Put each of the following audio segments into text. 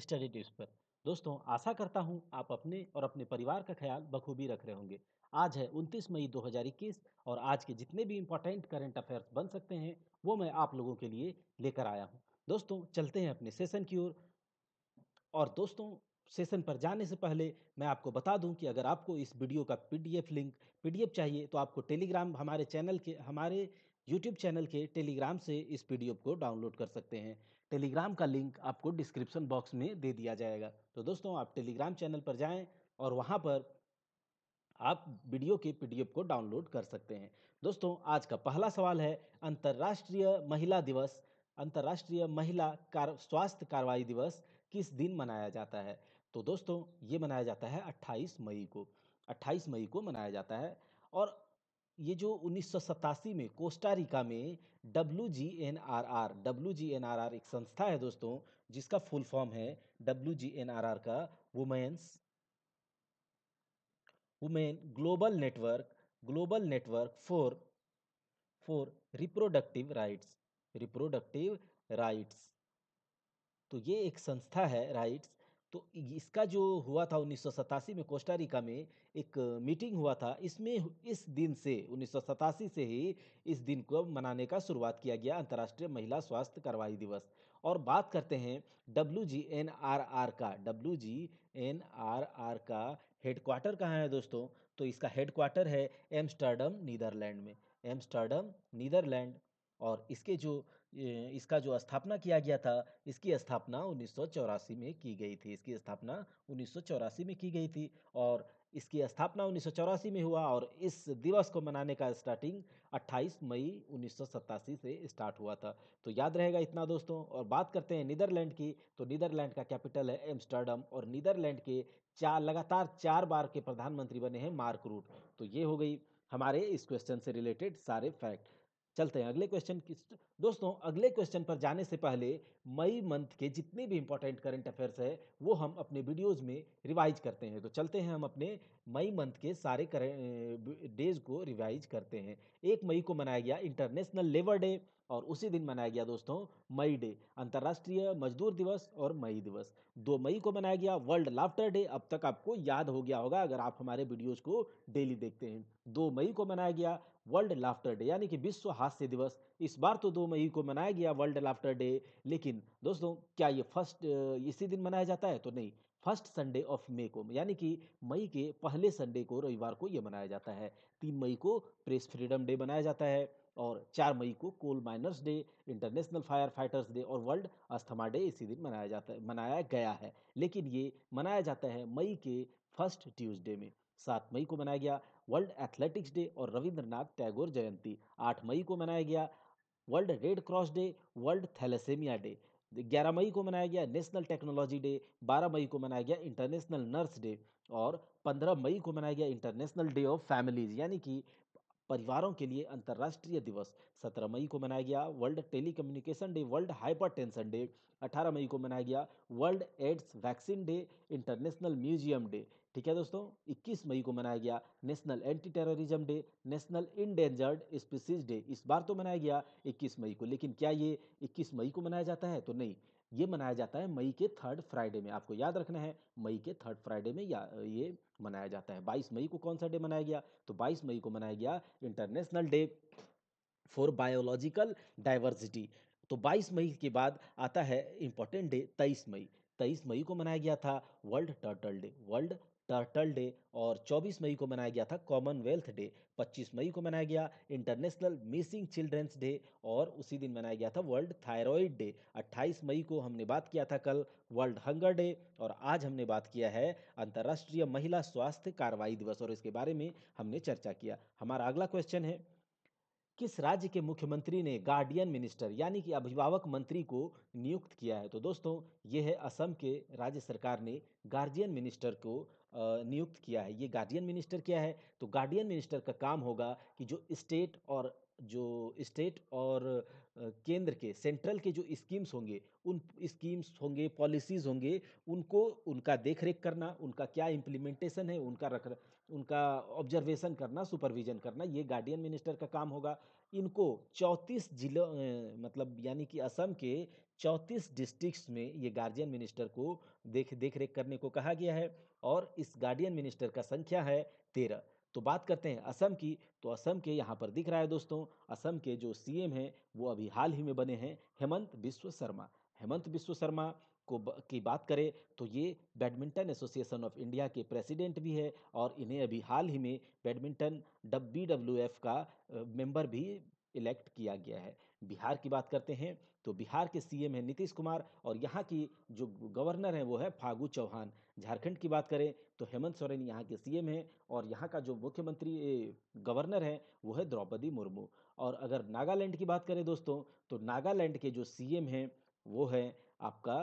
study tips पर दोस्तों आशा करता हूँ आप अपने और अपने परिवार का ख्याल बखूबी रख रहे होंगे आज है 29 मई 2021 और आज के जितने भी इम्पोर्टेंट करंट अफेयर्स बन सकते हैं वो मैं आप लोगों के लिए लेकर आया हूँ दोस्तों चलते हैं अपने सेशन की ओर और दोस्तों सेशन पर जाने से पहले मैं आपको बता दूं कि अगर आपको इस वीडियो का पीडीएफ लिंक पीडीएफ चाहिए तो आपको टेलीग्राम हमारे चैनल के हमारे यूट्यूब चैनल के टेलीग्राम से इस पीडीएफ को डाउनलोड कर सकते हैं टेलीग्राम का लिंक आपको डिस्क्रिप्शन बॉक्स में दे दिया जाएगा तो दोस्तों आप टेलीग्राम चैनल पर जाएं और वहाँ पर आप वीडियो के पीडीएफ को डाउनलोड कर सकते हैं दोस्तों आज का पहला सवाल है अंतर्राष्ट्रीय महिला दिवस अंतर्राष्ट्रीय महिला कार स्वास्थ्य कार्रवाई दिवस किस दिन मनाया जाता है तो दोस्तों ये मनाया जाता है 28 मई को 28 मई को मनाया जाता है और ये जो उन्नीस में कोस्टारिका में W G N R R W G N R R एक संस्था है दोस्तों जिसका फुल फॉर्म है W G N R R का women's women global network global network for for reproductive rights reproductive rights तो ये एक संस्था है राइट्स तो इसका जो हुआ था उन्नीस में कोस्टारिका में एक मीटिंग हुआ था इसमें इस दिन से उन्नीस से ही इस दिन को मनाने का शुरुआत किया गया अंतर्राष्ट्रीय महिला स्वास्थ्य कार्रवाई दिवस और बात करते हैं W G N R R का W G N R R का हेडक्वार्टर कहाँ है दोस्तों तो इसका हेडक्वार्टर है एम्स्टर्डम नीदरलैंड में एम्स्टर्डम नीदरलैंड और इसके जो इसका जो स्थापना किया गया था इसकी स्थापना उन्नीस में की गई थी इसकी स्थापना उन्नीस में की गई थी और इसकी स्थापना उन्नीस में हुआ और इस दिवस को मनाने का स्टार्टिंग 28 मई उन्नीस से स्टार्ट हुआ था तो याद रहेगा इतना दोस्तों और बात करते हैं नीदरलैंड की तो नीदरलैंड का कैपिटल है एम्स्टर्डम और नीदरलैंड के चार लगातार चार बार के प्रधानमंत्री बने हैं मार्क रूट तो ये हो गई हमारे इस क्वेश्चन से रिलेटेड सारे फैक्ट चलते हैं अगले क्वेश्चन की दोस्तों अगले क्वेश्चन पर जाने से पहले मई मंथ के जितने भी इंपॉर्टेंट करंट अफेयर्स है वो हम अपने वीडियोस में रिवाइज करते हैं तो चलते हैं हम अपने मई मंथ के सारे डेज को रिवाइज करते हैं एक मई को मनाया गया इंटरनेशनल लेबर डे और उसी दिन मनाया गया दोस्तों मई डे अंतर्राष्ट्रीय मजदूर दिवस और मई दिवस दो मई को मनाया गया वर्ल्ड लाफ्टर डे अब तक आपको याद हो गया होगा अगर आप हमारे वीडियोस को डेली देखते हैं दो मई को मनाया गया वर्ल्ड लाफ्टर डे यानी कि विश्व हास्य दिवस इस बार तो दो मई को मनाया गया वर्ल्ड लाफ्टर डे लेकिन दोस्तों क्या ये फर्स्ट इसी दिन मनाया जाता है तो नहीं फर्स्ट संडे ऑफ मे को यानी कि मई के पहले संडे को रविवार को ये मनाया जाता है तीन मई को प्रेस फ्रीडम डे मनाया जाता है और चार मई को coal miners day international firefighters day और वर्ल्ड अस्थमा डे इसी दिन मनाया जाता है मनाया गया है लेकिन ये मनाया जाता है मई के फर्स्ट ट्यूसडे में सात मई को मनाया गया वर्ल्ड एथलेटिक्स डे और रविंद्रनाथ टैगोर जयंती आठ मई को मनाया गया world Red Cross day world thalassemia day 11 मई को मनाया गया नेशनल टेक्नोलॉजी डे 12 मई को मनाया गया इंटरनेशनल नर्स डे और 15 मई को मनाया गया इंटरनेशनल डे ऑफ फैमिलीज यानी कि परिवारों के लिए अंतर्राष्ट्रीय दिवस 17 मई को मनाया गया world telecommunication day world hypertension day 18 मई को मनाया गया world AIDS vaccine day international museum day ठीक है दोस्तों 21 मई को मनाया गया national anti terrorism day national endangered species day इस बार तो मनाया गया 21 मई को लेकिन क्या ये 21 मई को मनाया जाता है तो नहीं ये मनाया जाता है मई के थर्ड फ्राइडे में आपको याद रखना है मई के थर्ड फ्राइडे में या ये मनाया जाता है 22 मई को कौन सा डे मनाया गया तो 22 मई को मनाया गया international day for biological diversity तो 22 मई के बाद आता है इंपॉर्टेंट डे 23 मई 23 मई को मनाया गया था world turtle day world turtle day और 24 मई को मनाया गया था कॉमनवेल्थ डे 25 मई को मनाया गया इंटरनेशनल मिसिंग चिल्ड्रंस डे और उसी दिन मनाया गया था वर्ल्ड थायराइड डे 28 मई को हमने बात किया था कल वर्ल्ड हंगर डे और आज हमने बात किया है अंतर्राष्ट्रीय महिला स्वास्थ्य कार्रवाई दिवस और इसके बारे में हमने चर्चा किया हमारा अगला क्वेश्चन है किस राज्य के मुख्यमंत्री ने गार्डियन मिनिस्टर यानी कि अभिभावक मंत्री को नियुक्त किया है तो दोस्तों ये है असम के राज्य सरकार ने गार्जियन मिनिस्टर को नियुक्त किया है ये गार्डियन मिनिस्टर क्या है तो गार्डियन मिनिस्टर का काम होगा कि जो स्टेट और जो स्टेट और केंद्र के सेंट्रल के जो स्कीम्स होंगे उन स्कीम्स होंगे पॉलिसीज़ होंगे उनको उनका देख रेख करना उनका क्या इम्प्लीमेंटेशन है उनका रख उनका ऑब्जर्वेशन करना सुपरविजन करना ये गार्डियन मिनिस्टर का काम होगा इनको चौंतीस जिलों मतलब यानी कि असम के चौंतीस डिस्ट्रिक्स में ये गार्जियन मिनिस्टर को देख देख रेख करने को कहा गया है और इस गार्डियन मिनिस्टर का संख्या है तेरह तो बात करते हैं असम की तो असम के यहाँ पर दिख रहा है दोस्तों असम के जो सीएम हैं वो अभी हाल ही में बने हैं हेमंत विश्व शर्मा हेमंत विश्व शर्मा को की बात करें तो ये बैडमिंटन एसोसिएशन ऑफ इंडिया के प्रेसिडेंट भी है और इन्हें अभी हाल ही में बैडमिंटन डब बी एफ का मेंबर भी इलेक्ट किया गया है बिहार की बात करते हैं तो बिहार के सीएम हैं नीतीश कुमार और यहाँ की जो गवर्नर हैं वो है फागू चौहान झारखंड की बात करें तो हेमंत सोरेन यहाँ के सीएम हैं और यहाँ का जो मुख्यमंत्री गवर्नर है वो है द्रौपदी मुर्मू और अगर नागालैंड की बात करें दोस्तों तो नागालैंड के जो सीएम हैं वो है आपका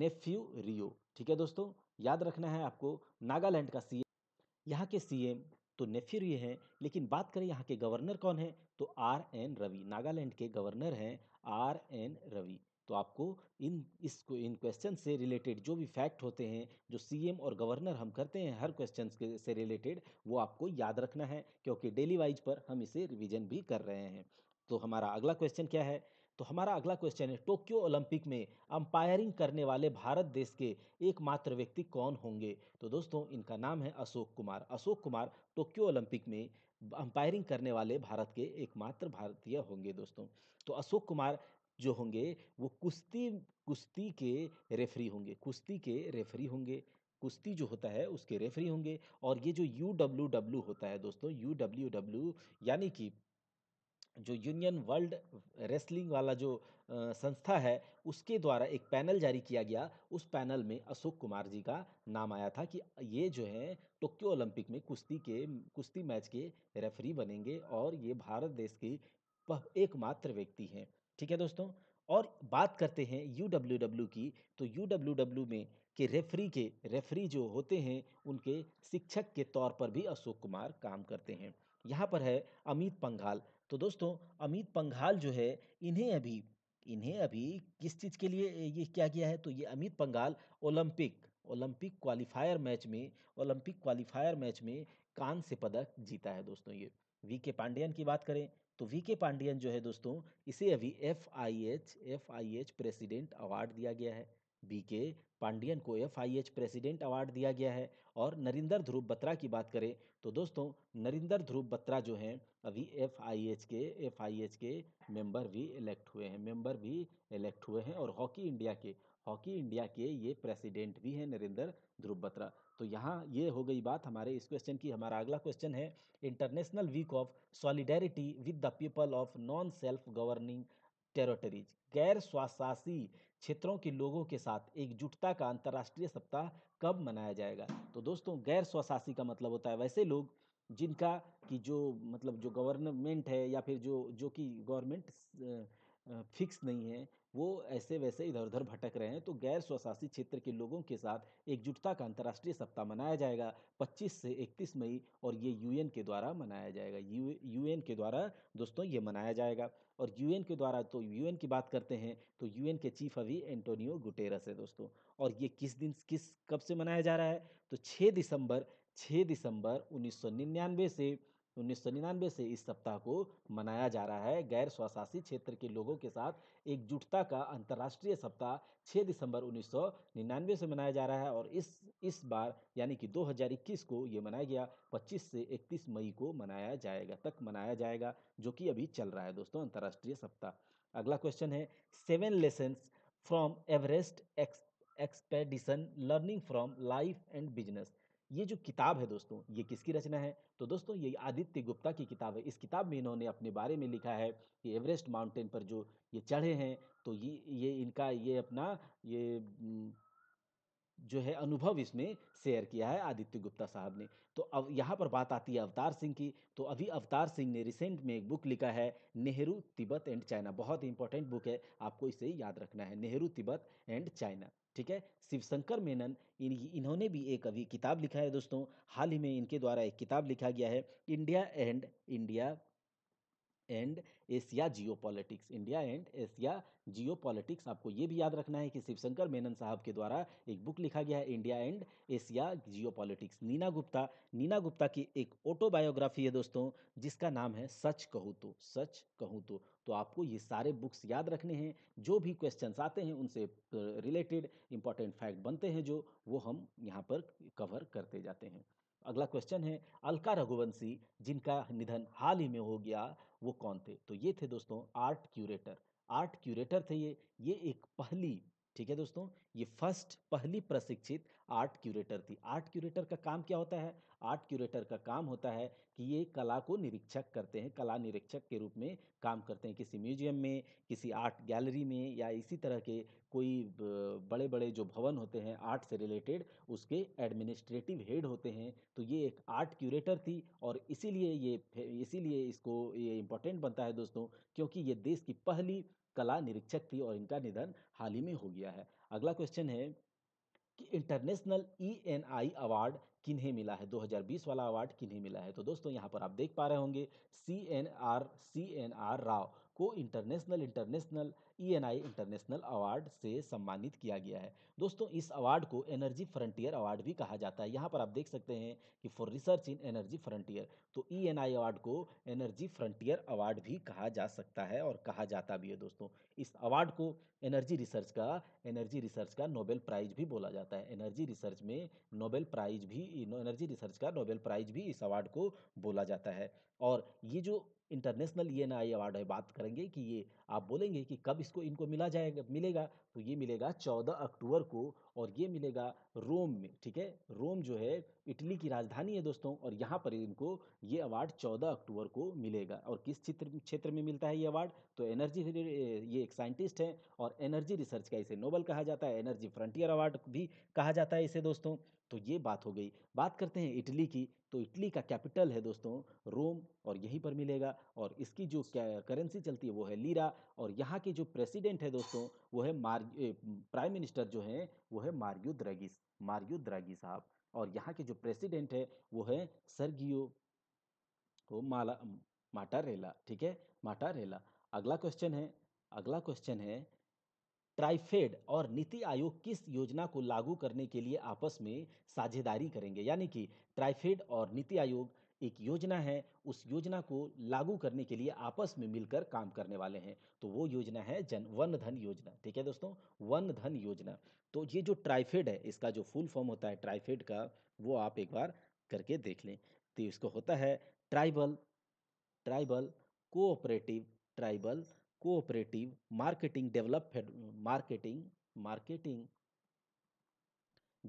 नेफ्यू रियो ठीक है दोस्तों याद रखना है आपको नागालैंड का सीएम यहाँ के सीएम तो नेफ्यू रियो हैं लेकिन बात करें यहाँ के गवर्नर कौन है तो आर एन रवि नागालैंड के गवर्नर हैं आर एन रवि तो आपको इन इसको इन क्वेश्चन से रिलेटेड जो भी फैक्ट होते हैं जो सीएम और गवर्नर हम करते हैं हर क्वेश्चन से रिलेटेड वो आपको याद रखना है क्योंकि डेली वाइज पर हम इसे रिवीजन भी कर रहे हैं तो हमारा अगला क्वेश्चन क्या है तो हमारा अगला क्वेश्चन है टोक्यो ओलंपिक में अंपायरिंग करने वाले भारत देश के एकमात्र व्यक्ति कौन होंगे तो दोस्तों इनका नाम है अशोक कुमार अशोक कुमार टोक्यो ओलंपिक में अंपायरिंग करने वाले भारत के एकमात्र भारतीय होंगे दोस्तों तो अशोक कुमार जो होंगे वो कुश्ती कुश्ती के रेफरी होंगे कुश्ती के रेफरी होंगे कुश्ती जो होता है उसके रेफरी होंगे और ये जो यू डब्ल्यू डब्ल्यू होता है दोस्तों यू डब्ल्यू डब्ल्यू यानी कि जो यूनियन वर्ल्ड रेसलिंग वाला जो संस्था है उसके द्वारा एक पैनल जारी किया गया उस पैनल में अशोक कुमार जी का नाम आया था कि ये जो है टोक्यो ओलंपिक में कुश्ती के कुश्ती मैच के रेफरी बनेंगे और ये भारत देश की एकमात्र व्यक्ति हैं ठीक है दोस्तों और बात करते हैं यू डब्ल्यू डब्ल्यू की तो यू डब्ल्यू डब्ल्यू में के रेफरी के रेफरी जो होते हैं उनके शिक्षक के तौर पर भी अशोक कुमार काम करते हैं यहाँ पर है अमित पंघाल तो दोस्तों अमित पंघाल जो है इन्हें अभी इन्हें अभी किस चीज़ के लिए ये क्या किया है तो ये Amit Panghal Olympic Olympic qualifier match में ओलंपिक क्वालिफायर मैच में कान से पदक जीता है दोस्तों ये वी के पांडियन की बात करें तो वी के पांडियन जो है दोस्तों इसे अभी F I H F I H president award दिया गया है वी के पांडियन को F I H president award दिया गया है और नरिंदर ध्रुव बत्रा की बात करें तो दोस्तों नरिंदर ध्रुव बत्रा जो हैं अभी एफ आई एच के एफ आई एच के मेंबर भी इलेक्ट हुए हैं मेंबर भी इलेक्ट हुए हैं और हॉकी इंडिया के हॉकी इंडिया के ये प्रेसिडेंट भी हैं नरेंद्र ध्रुव बत्रा तो यहाँ ये हो गई बात हमारे इस क्वेश्चन की हमारा अगला क्वेश्चन है international week of solidarity with the people of non self governing territories गैर स्वशासी क्षेत्रों के लोगों के साथ एकजुटता का अंतर्राष्ट्रीय सप्ताह कब मनाया जाएगा तो दोस्तों गैर स्वशासी का मतलब होता है वैसे लोग जिनका कि जो मतलब जो गवर्नमेंट है या फिर जो जो कि गवर्नमेंट फिक्स नहीं है वो ऐसे वैसे इधर उधर भटक रहे हैं तो गैर स्वशासी क्षेत्र के लोगों के साथ एकजुटता का अंतर्राष्ट्रीय सप्ताह मनाया जाएगा 25 से 31 मई और ये यूएन के द्वारा मनाया जाएगा यू यूएन के द्वारा दोस्तों ये मनाया जाएगा और यूएन के द्वारा तो यूएन की बात करते हैं तो यूएन के चीफ अभी एंटोनियो गुटेरस है दोस्तों और ये किस दिन किस कब से मनाया जा रहा है तो छः दिसंबर छः दिसंबर उन्नीस से उन्नीस तो सौ निन्यानवे से इस सप्ताह को मनाया जा रहा है गैर स्वशासित क्षेत्र के लोगों के साथ एकजुटता का अंतर्राष्ट्रीय सप्ताह 6 दिसंबर निन्यानवे से मनाया जा रहा है और इस इस बार यानी कि 2021 को ये मनाया गया 25 से 31 मई को मनाया जाएगा तक मनाया जाएगा जो कि अभी चल रहा है दोस्तों अंतर्राष्ट्रीय सप्ताह अगला क्वेश्चन है seven lessons from Everest ex expedition learning from life and business ये जो किताब है दोस्तों ये किसकी रचना है तो दोस्तों ये आदित्य गुप्ता की किताब है इस किताब में इन्होंने अपने बारे में लिखा है कि एवरेस्ट माउंटेन पर जो ये चढ़े हैं तो ये ये इनका ये अपना ये जो है अनुभव इसमें शेयर किया है आदित्य गुप्ता साहब ने तो अब यहाँ पर बात आती है अवतार सिंह की तो अभी अवतार सिंह ने रिसेंट में एक बुक लिखा है नेहरू तिब्बत एंड चाइना बहुत ही इंपॉर्टेंट बुक है आपको इसे याद रखना है नेहरू तिब्बत एंड चाइना ठीक है शिवशंकर मेनन इन इन्होंने भी एक अभी किताब लिखा है दोस्तों हाल ही में इनके द्वारा एक किताब लिखा गया है India and India and Asia geopolitics India and Asia geopolitics आपको ये भी याद रखना है कि शिवशंकर मेनन साहब के द्वारा एक बुक लिखा गया है India and Asia geopolitics Neena Gupta Neena Gupta की एक ऑटोबायोग्राफी है दोस्तों जिसका नाम है सच कहूँ तो सच कहूँ तो तो आपको ये सारे बुक्स याद रखने हैं जो भी क्वेश्चन आते हैं उनसे रिलेटेड इंपॉर्टेंट फैक्ट बनते हैं जो वो हम यहाँ पर कवर करते जाते हैं अगला क्वेश्चन है अलका रघुवंशी जिनका निधन हाल ही में हो गया वो कौन थे तो ये थे दोस्तों आर्ट क्यूरेटर आर्ट क्यूरेटर थे ये ये एक पहली ठीक है दोस्तों ये फर्स्ट पहली प्रशिक्षित आर्ट क्यूरेटर थी आर्ट क्यूरेटर का काम क्या होता है आर्ट क्यूरेटर का काम होता है कि ये कला को निरीक्षक करते हैं कला निरीक्षक के रूप में काम करते हैं किसी म्यूजियम में किसी आर्ट गैलरी में या इसी तरह के कोई बड़े बड़े जो भवन होते हैं आर्ट से रिलेटेड उसके एडमिनिस्ट्रेटिव हेड होते हैं तो ये एक आर्ट क्यूरेटर थी और इसीलिए ये इसीलिए इसको ये इम्पोर्टेंट बनता है दोस्तों क्योंकि ये देश की पहली कला निरीक्षक थी और इनका निधन हाल ही में हो गया है अगला क्वेश्चन है कि international E N I award किन्हें मिला है 2020 वाला अवार्ड किन्हें मिला है तो दोस्तों यहाँ पर आप देख पा रहे होंगे C N R C N R Rao को international international E international award से सम्मानित किया गया है दोस्तों इस अवार्ड को एनर्जी फ्रंटियर अवार्ड भी कहा जाता है यहाँ पर आप देख सकते हैं कि for research in energy frontier तो ई e अवार्ड को एनर्जी फ्रंटियर अवार्ड भी कहा जा सकता है और कहा जाता भी है दोस्तों इस अवार्ड को एनर्जी रिसर्च का एनर्जी रिसर्च का नोबेल प्राइज भी बोला जाता है एनर्जी रिसर्च में नोबेल प्राइज भी एनर्जी रिसर्च का नोबेल प्राइज भी इस अवार्ड को बोला जाता है और ये जो इंटरनेशनल ई एन अवार्ड है बात करेंगे कि ये आप बोलेंगे कि कब इसको इनको मिला जाएगा मिलेगा तो ये मिलेगा चौदह अक्टूबर को और ये मिलेगा रोम में ठीक है रोम जो है इटली की राजधानी है दोस्तों और यहाँ पर इनको ये अवार्ड चौदह अक्टूबर को मिलेगा और किस क्षेत्र क्षेत्र में मिलता है ये अवार्ड तो एनर्जी ये एक साइंटिस्ट है और एनर्जी रिसर्च का इसे नोबल कहा जाता है एनर्जी फ्रंटियर अवार्ड भी कहा जाता है इसे दोस्तों तो ये बात हो गई बात करते हैं इटली की तो इटली का कैपिटल है दोस्तों रोम और यहीं पर मिलेगा और इसकी जो करेंसी चलती है वो है लीरा और यहाँ के जो प्रेसिडेंट है दोस्तों वो है मार प्राइम मिनिस्टर जो हैं वो है मारियो द्रागिस मारियो द्रागी साहब और यहाँ के जो प्रेसिडेंट है वो है सरगियो तो माला रेला ठीक है माटा रेला अगला क्वेश्चन है अगला क्वेश्चन है ट्राइफेड और नीति आयोग किस योजना को लागू करने के लिए आपस में साझेदारी करेंगे यानी कि ट्राइफेड और नीति आयोग एक योजना है उस योजना को लागू करने के लिए आपस में मिलकर काम करने वाले हैं तो वो योजना है जन वन धन योजना ठीक है दोस्तों वन धन योजना तो ये जो ट्राइफेड है इसका जो फुल फॉर्म होता है ट्राइफेड का वो आप एक बार करके देख लें तो इसको होता है tribal tribal cooperative tribal cooperative marketing develop marketing marketing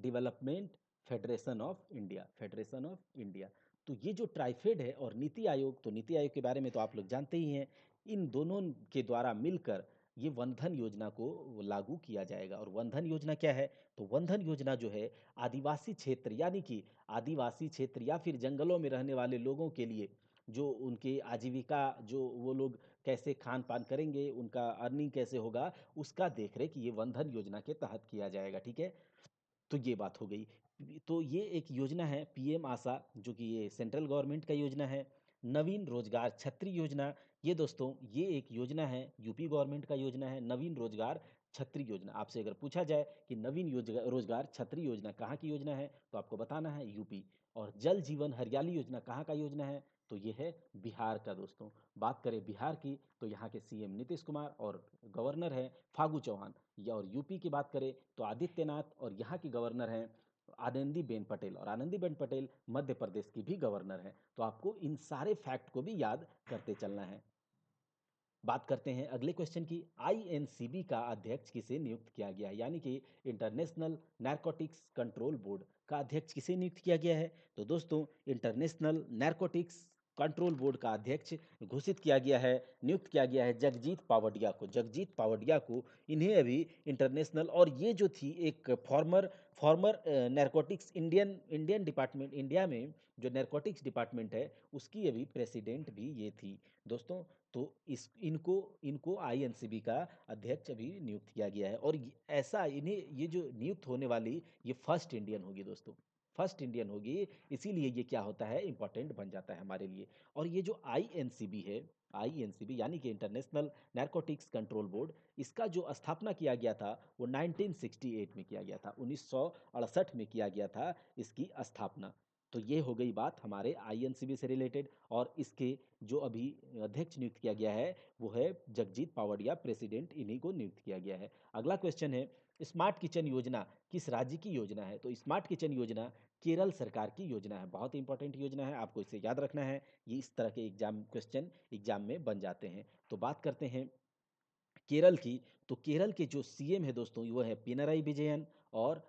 development federation of India federation of India तो ये जो ट्राइफेड है और नीति आयोग तो नीति आयोग के बारे में तो आप लोग जानते ही हैं इन दोनों के द्वारा मिलकर ये वंधन योजना को लागू किया जाएगा और वंधन योजना क्या है तो वंधन योजना जो है आदिवासी क्षेत्र यानी कि आदिवासी क्षेत्र या फिर जंगलों में रहने वाले लोगों के लिए जो उनके आजीविका जो वो लोग कैसे खान पान करेंगे उनका अर्निंग कैसे होगा उसका देख रेख ये वनधन योजना के तहत किया जाएगा ठीक है तो ये बात हो गई तो ये एक योजना है पीएम आशा जो कि ये सेंट्रल गवर्नमेंट का योजना है नवीन रोजगार छत्री योजना ये दोस्तों ये एक योजना है यूपी गवर्नमेंट का योजना है नवीन रोजगार छत्री योजना आपसे अगर पूछा जाए कि नवीन रोजगार छत्री योजना कहाँ की योजना है तो आपको बताना है यूपी और जल जीवन हरियाली योजना कहाँ का योजना है तो ये है बिहार का दोस्तों बात करें बिहार की तो यहाँ के सीएम नीतीश कुमार और गवर्नर हैं फागू चौहान या और यूपी की बात करें तो आदित्यनाथ और यहाँ की गवर्नर हैं आनंदीबेन पटेल और आनंदीबेन पटेल मध्य प्रदेश की भी गवर्नर हैं तो आपको इन सारे फैक्ट को भी याद करते चलना है बात करते हैं अगले क्वेश्चन की आईएनसीबी का अध्यक्ष किसे नियुक्त किया गया है यानी कि इंटरनेशनल नारकोटिक्स कंट्रोल बोर्ड का अध्यक्ष किसे नियुक्त किया गया है तो दोस्तों इंटरनेशनल नारकोटिक्स कंट्रोल बोर्ड का अध्यक्ष घोषित किया गया है नियुक्त किया गया है जगजीत पावडिया को जगजीत पावडिया को इन्हें अभी इंटरनेशनल और ये जो थी एक former former narcotics Indian Indian department India में जो नैरकोटिक्स डिपार्टमेंट है उसकी अभी प्रेसिडेंट भी ये थी दोस्तों तो इस इनको इनको आईएनसीबी का अध्यक्ष अभी नियुक्त किया गया है और ऐसा इन्हें ये जो नियुक्त होने वाली ये फर्स्ट इंडियन होगी दोस्तों फर्स्ट इंडियन होगी इसीलिए ये क्या होता है इंपॉर्टेंट बन जाता है हमारे लिए और ये जो आई है आई यानी कि इंटरनेशनल नारकोटिक्स कंट्रोल बोर्ड इसका जो स्थापना किया गया था वो 1968 में किया गया था उन्नीस में किया गया था इसकी स्थापना तो ये हो गई बात हमारे आई से रिलेटेड और इसके जो अभी अध्यक्ष नियुक्त किया गया है वो है जगजीत पावड़िया प्रेसिडेंट इन्हीं को नियुक्त किया गया है अगला क्वेश्चन है स्मार्ट किचन योजना किस राज्य की योजना है तो स्मार्ट किचन योजना केरल सरकार की योजना है बहुत इंपॉर्टेंट योजना है आपको इसे याद रखना है ये इस तरह के एग्जाम क्वेश्चन एग्जाम में बन जाते हैं तो बात करते हैं केरल की तो केरल के जो सीएम है दोस्तों वह है पिनराई विजयन और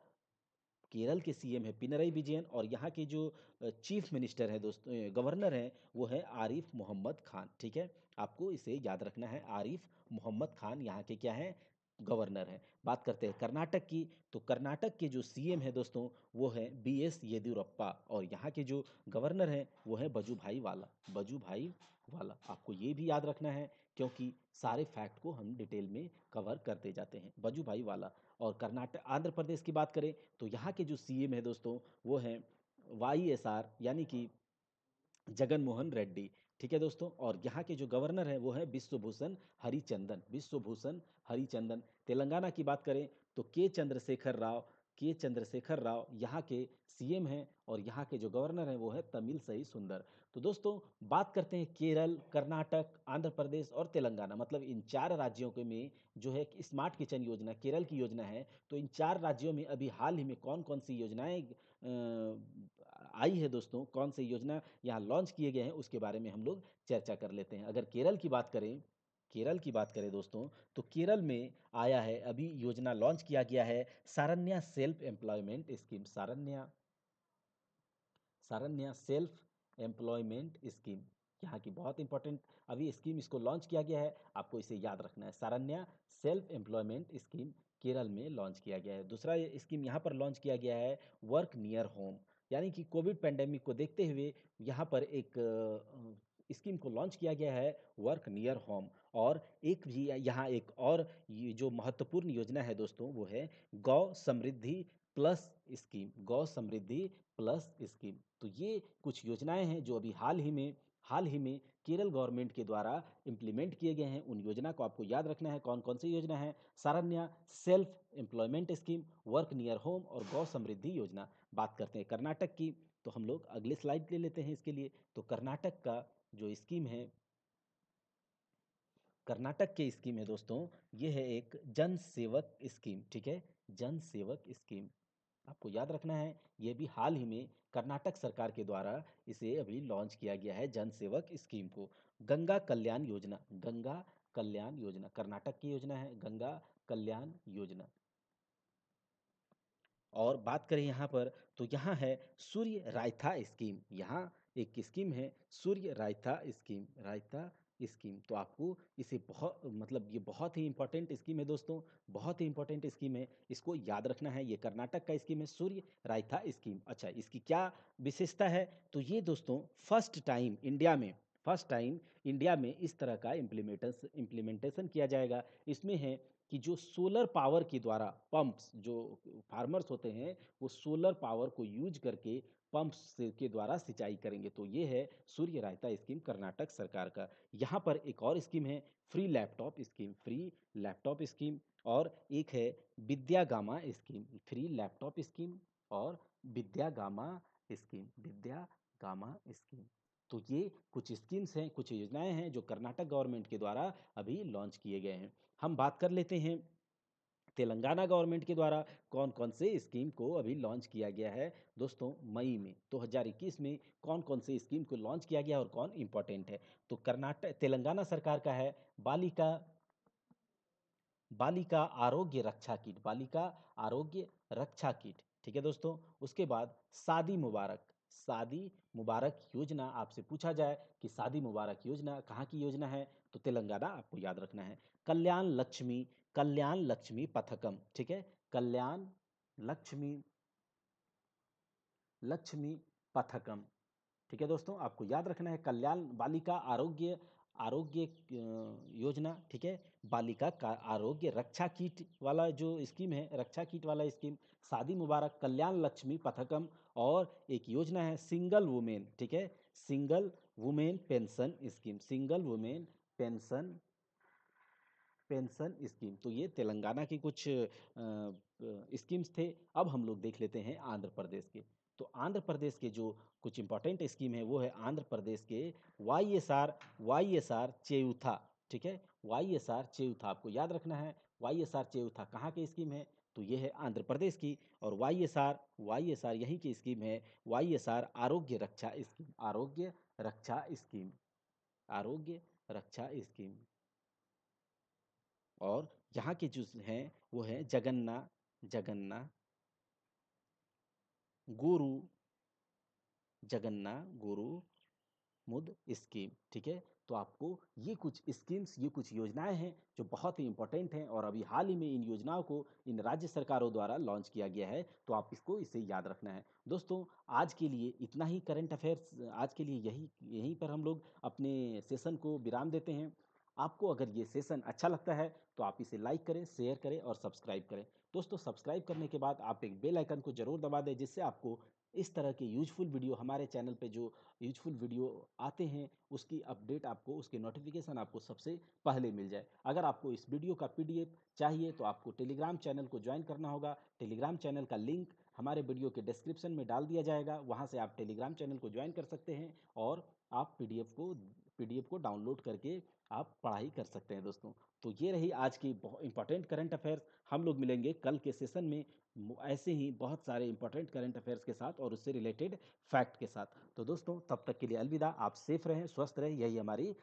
केरल के सीएम है पिनराई विजयन और यहाँ के जो चीफ मिनिस्टर है दोस्तों गवर्नर हैं वो है आरिफ मोहम्मद खान ठीक है आपको इसे याद रखना है आरिफ मोहम्मद खान यहाँ के क्या हैं गवर्नर हैं बात करते हैं कर्नाटक की तो कर्नाटक के जो सीएम है दोस्तों वो है बी एस येदियुरप्पा और यहाँ के जो गवर्नर हैं वो है बजू भाई वाला बजू भाई वाला आपको ये भी याद रखना है क्योंकि सारे फैक्ट को हम डिटेल में कवर करते जाते हैं बजू भाई वाला और कर्नाटक आंध्र प्रदेश की बात करें तो यहाँ के जो सी है दोस्तों वो हैं वाई एस आर यानी कि जगन रेड्डी ठीक है दोस्तों और यहाँ के जो गवर्नर हैं वो है विश्वभूषण हरिचंदन विश्वभूषण हरिचंदन तेलंगाना की बात करें तो के चंद्रशेखर राव के चंद्रशेखर राव यहाँ के सीएम हैं और यहाँ के जो गवर्नर हैं वो है तमिल सही सुंदर तो दोस्तों बात करते हैं केरल कर्नाटक आंध्र प्रदेश और तेलंगाना मतलब इन चार राज्यों के में जो है स्मार्ट किचन योजना केरल की योजना है तो इन चार राज्यों में अभी हाल ही में कौन कौन सी योजनाएं आई है दोस्तों कौन सी योजना यहाँ लॉन्च किए गए हैं उसके बारे में हम लोग चर्चा कर लेते हैं अगर केरल की बात करें केरल की बात करें दोस्तों तो केरल में आया है अभी योजना लॉन्च किया गया है Saranya self employment scheme Saranya Saranya self employment scheme यहाँ की बहुत इंपॉर्टेंट अभी स्कीम इसको लॉन्च किया गया है आपको इसे याद रखना है Saranya self employment scheme Kerala में लॉन्च किया गया है दूसरा स्कीम यहाँ पर लॉन्च किया गया है वर्क नियर होम यानी कि कोविड पैंडेमिक को देखते हुए यहाँ पर एक स्कीम को लॉन्च किया गया है वर्क नियर होम और एक भी यहाँ एक और जो महत्वपूर्ण योजना है दोस्तों वो है गौ समृद्धि प्लस स्कीम गौ समृद्धि प्लस स्कीम तो ये कुछ योजनाएं हैं जो अभी हाल ही में हाल ही में केरल गवर्नमेंट के द्वारा इम्प्लीमेंट किए गए हैं उन योजना को आपको याद रखना है कौन कौन सी योजना है Saranya self employment scheme work near home और गौ समृद्धि योजना बात करते हैं कर्नाटक की तो हम लोग अगली स्लाइड ले लेते हैं इसके लिए तो कर्नाटक का जो स्कीम है कर्नाटक के स्कीम है दोस्तों ये है एक जन सेवक स्कीम ठीक है जन सेवक स्कीम आपको याद रखना है ये भी हाल ही में कर्नाटक सरकार के द्वारा इसे अभी लॉन्च किया गया है जन सेवक स्कीम को गंगा कल्याण योजना गंगा कल्याण योजना कर्नाटक की योजना है गंगा कल्याण योजना और बात करें यहाँ पर तो यहाँ है सूर्य रायथा स्कीम यहाँ एक स्कीम है सूर्य रायथा स्कीम रायथा स्कीम तो आपको इसे बहुत मतलब ये बहुत ही इंपॉर्टेंट स्कीम है दोस्तों बहुत ही इंपॉर्टेंट स्कीम है इसको याद रखना है ये कर्नाटक का स्कीम है सूर्य रायथा स्कीम अच्छा इसकी क्या विशेषता है तो ये दोस्तों फर्स्ट टाइम इंडिया में फर्स्ट टाइम इंडिया में इस तरह का इम्प्लीमेंटस इम्प्लीमेंटेशन किया जाएगा इसमें है कि जो सोलर पावर के द्वारा पंप्स जो फार्मर्स होते हैं वो सोलर पावर को यूज करके पंप से के द्वारा सिंचाई करेंगे तो ये है सूर्य रायता स्कीम कर्नाटक सरकार का यहाँ पर एक और स्कीम है free laptop scheme free laptop scheme और एक है Vidyagama scheme free laptop scheme और विद्यागामा स्कीम विद्यागामा स्कीम तो ये कुछ स्कीम्स हैं कुछ योजनाएं हैं जो कर्नाटक गवर्नमेंट के द्वारा अभी लॉन्च किए गए हैं हम बात कर लेते हैं तेलंगाना गवर्नमेंट के द्वारा कौन कौन से स्कीम को अभी लॉन्च किया गया है दोस्तों मई में 2021 में कौन कौन से स्कीम को लॉन्च किया गया और कौन इम्पोर्टेंट है तो कर्नाटक तेलंगाना सरकार का है बालिका बालिका आरोग्य रक्षा किट बालिका आरोग्य रक्षा किट ठीक है दोस्तों उसके बाद शादी मुबारक शादी मुबारक योजना आपसे पूछा जाए कि शादी मुबारक योजना कहाँ की योजना है तो तेलंगाना आपको याद रखना है कल्याण लक्ष्मी कल्याण लक्ष्मी पथकम ठीक है कल्याण लक्ष्मी लक्ष्मी पथकम ठीक है दोस्तों आपको याद रखना है कल्याण बालिका आरोग्य आरोग्य योजना ठीक है बालिका का आरोग्य रक्षा कीट वाला जो स्कीम है रक्षा कीट वाला स्कीम शादी मुबारक कल्याण लक्ष्मी पथकम और एक योजना है सिंगल वुमेन ठीक है single women pension scheme single women pension pension scheme तो ये तेलंगाना की कुछ स्कीम्स थे अब हम लोग देख लेते हैं आंध्र प्रदेश के तो आंध्र प्रदेश के जो कुछ इंपॉर्टेंट स्कीम है वो है आंध्र प्रदेश के Y S R Y S R Cheyutha ठीक है वाई एस आर चेयूथा आपको याद रखना है वाई एस आर चेयूथा कहाँ की स्कीम है तो ये है आंध्र प्रदेश की और Y S R Y S R यहीं की स्कीम है वाई एस आर आरोग्य रक्षा स्कीम आरोग्य रक्षा स्कीम आरोग्य रक्षा स्कीम और यहाँ के जो हैं वो है जगन्ना जगन्ना गुरु जगन्ना गुरु मुद स्कीम ठीक है तो आपको ये कुछ स्कीम्स ये कुछ योजनाएं हैं जो बहुत ही इंपॉर्टेंट हैं और अभी हाल ही में इन योजनाओं को इन राज्य सरकारों द्वारा लॉन्च किया गया है तो आप इसको इसे याद रखना है दोस्तों आज के लिए इतना ही करंट अफेयर्स आज के लिए यही यहीं पर हम लोग अपने सेशन को विराम देते हैं आपको अगर ये सेशन अच्छा लगता है तो आप इसे लाइक करें शेयर करें और सब्सक्राइब करें दोस्तों सब्सक्राइब करने के बाद आप एक बेल आइकन को जरूर दबा दें जिससे आपको इस तरह के यूजफुल वीडियो हमारे चैनल पे जो यूजफुल वीडियो आते हैं उसकी अपडेट आपको उसके नोटिफिकेशन आपको सबसे पहले मिल जाए अगर आपको इस वीडियो का पी चाहिए तो आपको टेलीग्राम चैनल को ज्वाइन करना होगा टेलीग्राम चैनल का लिंक हमारे वीडियो के डिस्क्रिप्शन में डाल दिया जाएगा वहाँ से आप टेलीग्राम चैनल को ज्वाइन कर सकते हैं और आप पी को पी को डाउनलोड करके आप पढ़ाई कर सकते हैं दोस्तों तो ये रही आज की बहुत इंपॉर्टेंट करंट अफेयर्स हम लोग मिलेंगे कल के सेशन में ऐसे ही बहुत सारे इंपॉर्टेंट करंट अफेयर्स के साथ और उससे रिलेटेड फैक्ट के साथ तो दोस्तों तब तक के लिए अलविदा आप सेफ रहें स्वस्थ रहें यही हमारी